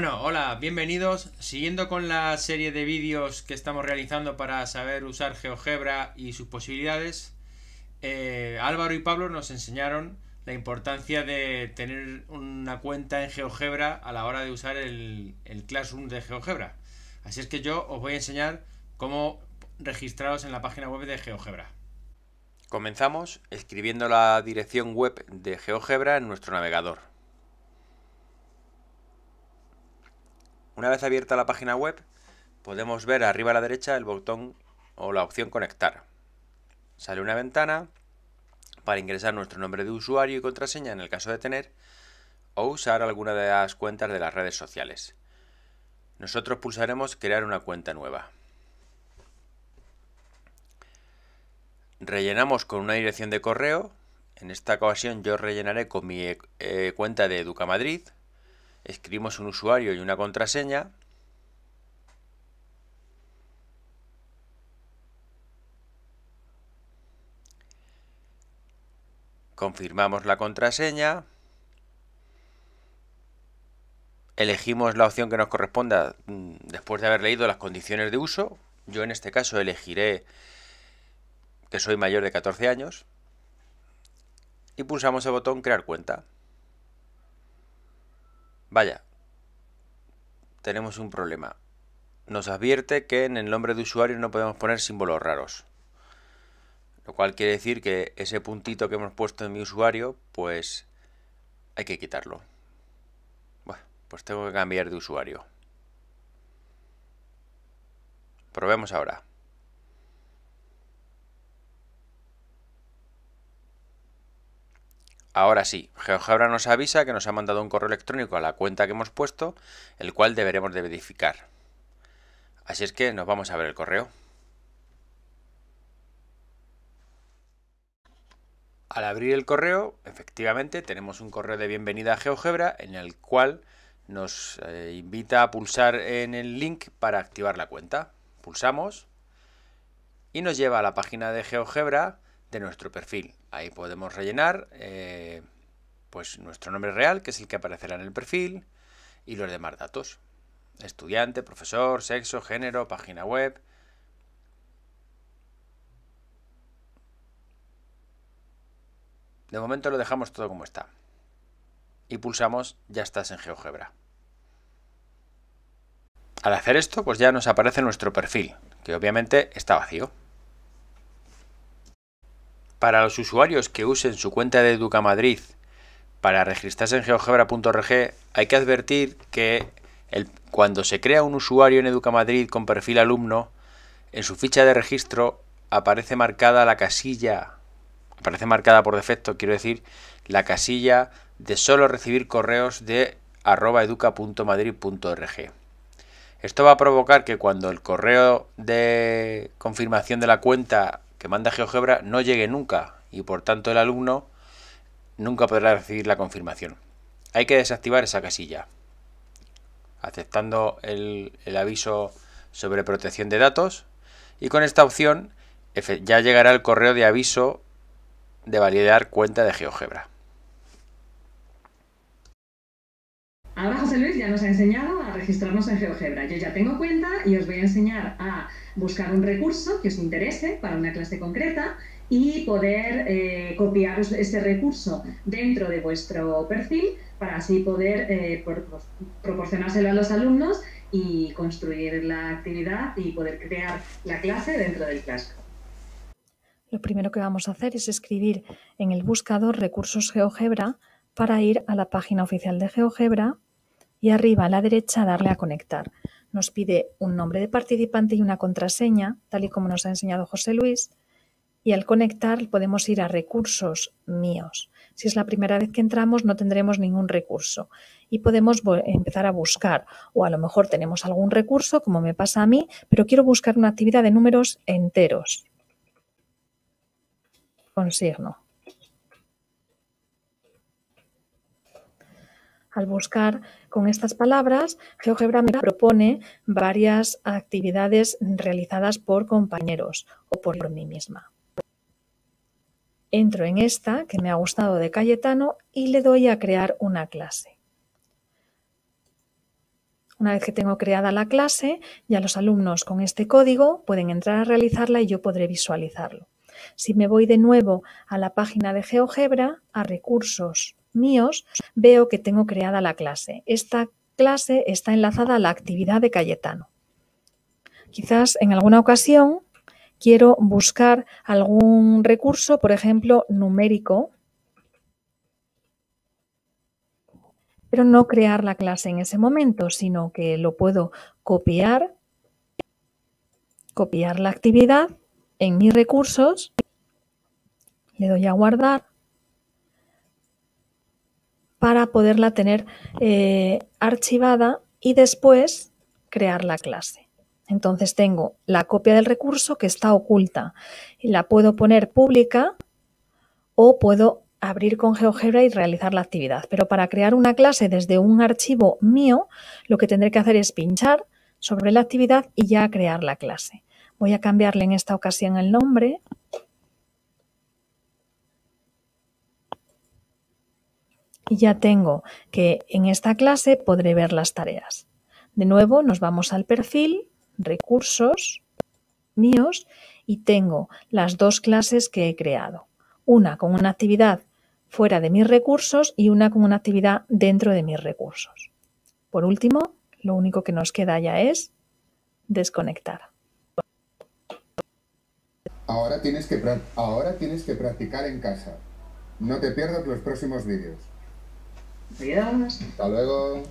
Bueno, hola, bienvenidos. Siguiendo con la serie de vídeos que estamos realizando para saber usar GeoGebra y sus posibilidades, eh, Álvaro y Pablo nos enseñaron la importancia de tener una cuenta en GeoGebra a la hora de usar el, el Classroom de GeoGebra. Así es que yo os voy a enseñar cómo registraros en la página web de GeoGebra. Comenzamos escribiendo la dirección web de GeoGebra en nuestro navegador. Una vez abierta la página web, podemos ver arriba a la derecha el botón o la opción conectar. Sale una ventana para ingresar nuestro nombre de usuario y contraseña en el caso de tener o usar alguna de las cuentas de las redes sociales. Nosotros pulsaremos crear una cuenta nueva. Rellenamos con una dirección de correo. En esta ocasión yo rellenaré con mi eh, cuenta de Educa Madrid escribimos un usuario y una contraseña. Confirmamos la contraseña. Elegimos la opción que nos corresponda mm, después de haber leído las condiciones de uso. Yo en este caso elegiré que soy mayor de 14 años. Y pulsamos el botón crear cuenta. Vaya, tenemos un problema. Nos advierte que en el nombre de usuario no podemos poner símbolos raros. Lo cual quiere decir que ese puntito que hemos puesto en mi usuario, pues hay que quitarlo. Bueno, pues tengo que cambiar de usuario. Probemos ahora. Ahora sí, GeoGebra nos avisa que nos ha mandado un correo electrónico a la cuenta que hemos puesto, el cual deberemos de verificar. Así es que nos vamos a ver el correo. Al abrir el correo, efectivamente, tenemos un correo de bienvenida a GeoGebra en el cual nos eh, invita a pulsar en el link para activar la cuenta. Pulsamos y nos lleva a la página de GeoGebra de nuestro perfil. Ahí podemos rellenar eh, pues nuestro nombre real, que es el que aparecerá en el perfil, y los demás datos. Estudiante, profesor, sexo, género, página web. De momento lo dejamos todo como está. Y pulsamos Ya estás en GeoGebra. Al hacer esto, pues ya nos aparece nuestro perfil, que obviamente está vacío. Para los usuarios que usen su cuenta de Educa Madrid para registrarse en geogebra.org, hay que advertir que cuando se crea un usuario en Educa Madrid con perfil alumno, en su ficha de registro aparece marcada la casilla, aparece marcada por defecto, quiero decir, la casilla de solo recibir correos de arroba educa.madrid.org. Esto va a provocar que cuando el correo de confirmación de la cuenta que manda GeoGebra no llegue nunca y por tanto el alumno nunca podrá recibir la confirmación. Hay que desactivar esa casilla, aceptando el, aviso sobre protección de datos y con esta opción ya llegará el correo de aviso de validar cuenta de GeoGebra. Luis ya nos ha enseñado a registrarnos en GeoGebra. Yo ya tengo cuenta y os voy a enseñar a buscar un recurso que os interese para una clase concreta y poder eh, copiar ese recurso dentro de vuestro perfil para así poder eh, pues, proporcionárselo a los alumnos y construir la actividad y poder crear la clase dentro del Classroom. Lo primero que vamos a hacer es escribir en el buscador recursos GeoGebra para ir a la página oficial de GeoGebra y arriba a la derecha darle a conectar. Nos pide un nombre de participante y una contraseña, tal y como nos ha enseñado José Luis, y al conectar podemos ir a recursos míos. Si es la primera vez que entramos no tendremos ningún recurso y podemos empezar a buscar o a lo mejor tenemos algún recurso como me pasa a mí, pero quiero buscar una actividad de números enteros. Consigno. Al buscar con estas palabras, GeoGebra me propone varias actividades realizadas por compañeros o por mí misma. Entro en esta que me ha gustado de Cayetano y le doy a crear una clase. Una vez que tengo creada la clase, ya los alumnos con este código pueden entrar a realizarla y yo podré visualizarlo. Si me voy de nuevo a la página de GeoGebra, a recursos míos, veo que tengo creada la clase. Esta clase está enlazada a la actividad de Cayetano. Quizás en alguna ocasión quiero buscar algún recurso, por ejemplo, numérico, pero no crear la clase en ese momento, sino que lo puedo copiar, copiar la actividad en mis recursos, le doy a guardar para poderla tener eh, archivada y después crear la clase. Entonces tengo la copia del recurso que está oculta y la puedo poner pública o puedo abrir con GeoGebra y realizar la actividad. Pero para crear una clase desde un archivo mío, lo que tendré que hacer es pinchar sobre la actividad y ya crear la clase. Voy a cambiarle en esta ocasión el nombre. Y ya tengo que en esta clase podré ver las tareas. De nuevo nos vamos al perfil, recursos, míos, y tengo las dos clases que he creado. Una con una actividad fuera de mis recursos y una con una actividad dentro de mis recursos. Por último, lo único que nos queda ya es desconectar. Ahora tienes que, ahora tienes que practicar en casa. No te pierdas los próximos vídeos. Adiós. Hasta luego.